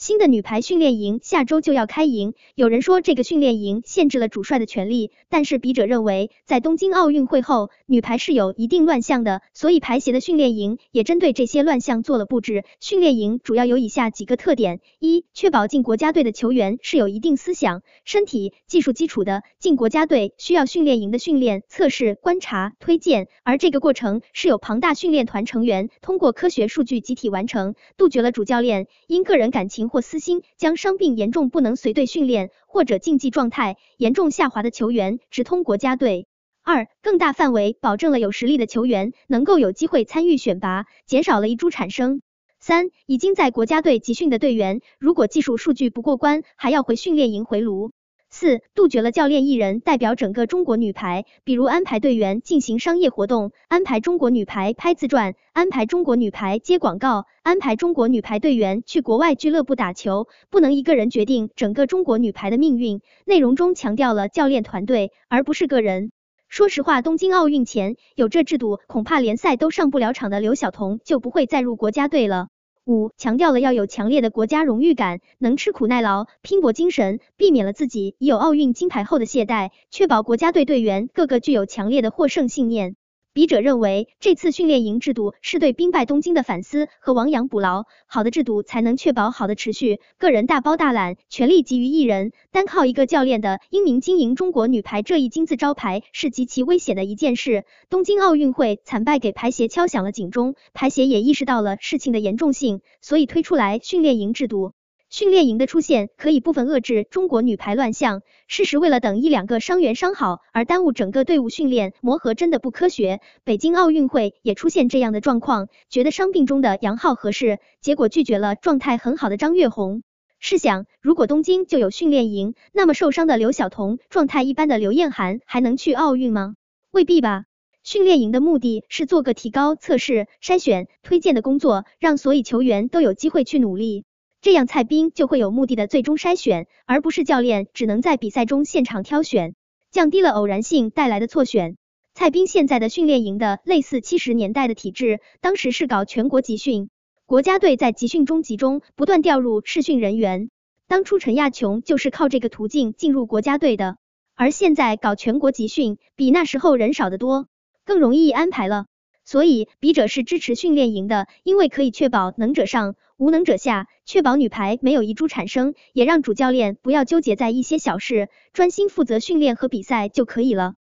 新的女排训练营下周就要开营。有人说这个训练营限制了主帅的权利，但是笔者认为，在东京奥运会后，女排是有一定乱象的，所以排协的训练营也针对这些乱象做了布置。训练营主要有以下几个特点：一、确保进国家队的球员是有一定思想、身体、技术基础的；进国家队需要训练营的训练、测试、观察、推荐，而这个过程是有庞大训练团成员通过科学数据集体完成，杜绝了主教练因个人感情。或私心将伤病严重不能随队训练或者竞技状态严重下滑的球员直通国家队。二，更大范围保证了有实力的球员能够有机会参与选拔，减少了遗珠产生。三，已经在国家队集训的队员，如果技术数据不过关，还要回训练营回炉。四，杜绝了教练一人代表整个中国女排，比如安排队员进行商业活动，安排中国女排拍自传，安排中国女排接广告，安排中国女排队员去国外俱乐部打球，不能一个人决定整个中国女排的命运。内容中强调了教练团队，而不是个人。说实话，东京奥运前有这制度，恐怕联赛都上不了场的刘晓彤就不会再入国家队了。五强调了要有强烈的国家荣誉感，能吃苦耐劳、拼搏精神，避免了自己已有奥运金牌后的懈怠，确保国家队队员个个具有强烈的获胜信念。笔者认为，这次训练营制度是对兵败东京的反思和亡羊补牢。好的制度才能确保好的持续。个人大包大揽，权力集于一人，单靠一个教练的英明经营，中国女排这一金字招牌是极其危险的一件事。东京奥运会惨败给排协敲响了警钟，排协也意识到了事情的严重性，所以推出来训练营制度。训练营的出现可以部分遏制中国女排乱象。事实为了等一两个伤员伤好而耽误整个队伍训练磨合，真的不科学。北京奥运会也出现这样的状况，觉得伤病中的杨浩合适，结果拒绝了状态很好的张月红。试想，如果东京就有训练营，那么受伤的刘晓彤、状态一般的刘艳涵还能去奥运吗？未必吧。训练营的目的是做个提高测试、筛选、推荐的工作，让所有球员都有机会去努力。这样，蔡斌就会有目的的最终筛选，而不是教练只能在比赛中现场挑选，降低了偶然性带来的错选。蔡斌现在的训练营的类似七十年代的体制，当时是搞全国集训，国家队在集训中集中，不断调入试训人员。当初陈亚琼就是靠这个途径进入国家队的，而现在搞全国集训，比那时候人少得多，更容易安排了。所以，笔者是支持训练营的，因为可以确保能者上，无能者下，确保女排没有遗珠产生，也让主教练不要纠结在一些小事，专心负责训练和比赛就可以了。